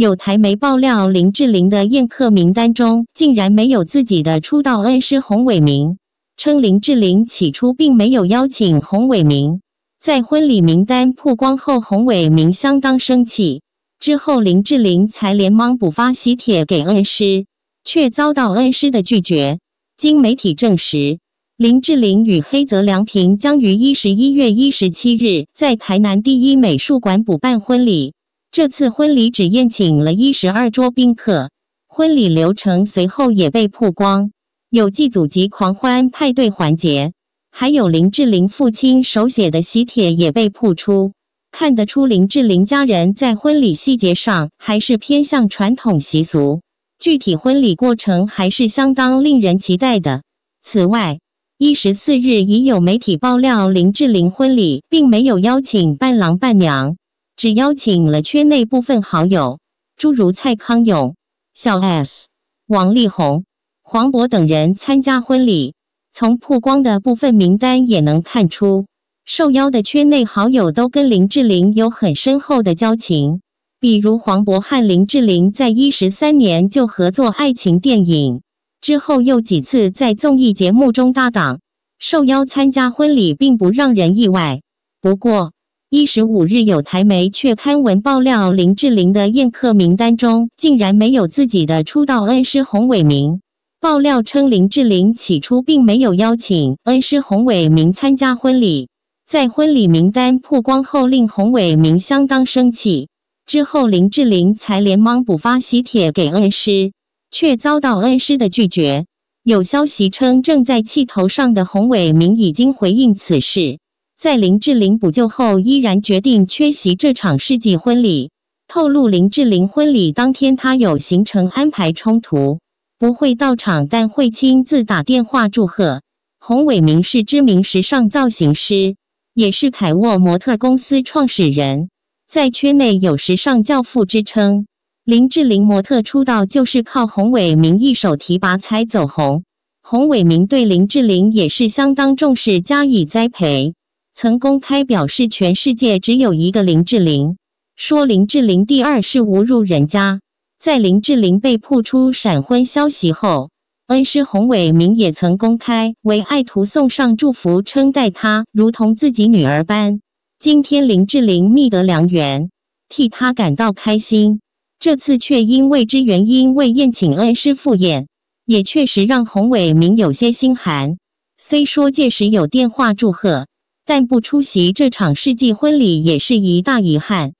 有台媒爆料，林志玲的宴客名单中竟然没有自己的出道恩师洪伟明，称林志玲起初并没有邀请洪伟明。在婚礼名单曝光后，洪伟明相当生气，之后林志玲才连忙补发喜帖给恩师，却遭到恩师的拒绝。经媒体证实，林志玲与黑泽良平将于一十一月一十七日在台南第一美术馆补办婚礼。这次婚礼只宴请了一十二桌宾客，婚礼流程随后也被曝光，有祭祖及狂欢派对环节，还有林志玲父亲手写的喜帖也被曝出，看得出林志玲家人在婚礼细节上还是偏向传统习俗，具体婚礼过程还是相当令人期待的。此外，一十四日已有媒体爆料，林志玲婚礼并没有邀请伴郎伴娘。只邀请了圈内部分好友，诸如蔡康永、小 S、王力宏、黄渤等人参加婚礼。从曝光的部分名单也能看出，受邀的圈内好友都跟林志玲有很深厚的交情。比如黄渤和林志玲在一十三年就合作爱情电影，之后又几次在综艺节目中搭档，受邀参加婚礼并不让人意外。不过。一十五日，有台媒却刊文爆料，林志玲的宴客名单中竟然没有自己的出道恩师洪伟明。爆料称，林志玲起初并没有邀请恩师洪伟明参加婚礼，在婚礼名单曝光后，令洪伟明相当生气。之后，林志玲才连忙补发喜帖给恩师，却遭到恩师的拒绝。有消息称，正在气头上的洪伟明已经回应此事。在林志玲补救后，依然决定缺席这场世纪婚礼。透露林志玲婚礼当天，她有行程安排冲突，不会到场，但会亲自打电话祝贺。洪伟明是知名时尚造型师，也是凯沃模特公司创始人，在圈内有“时尚教父”之称。林志玲模特出道就是靠洪伟明一手提拔才走红。洪伟明对林志玲也是相当重视，加以栽培。曾公开表示，全世界只有一个林志玲。说林志玲第二是侮辱人家。在林志玲被曝出闪婚消息后，恩师洪伟明也曾公开为爱徒送上祝福，称待她如同自己女儿般。今天林志玲觅得良缘，替他感到开心。这次却因未知原因未宴请恩师赴宴，也确实让洪伟明有些心寒。虽说届时有电话祝贺。但不出席这场世纪婚礼也是一大遗憾。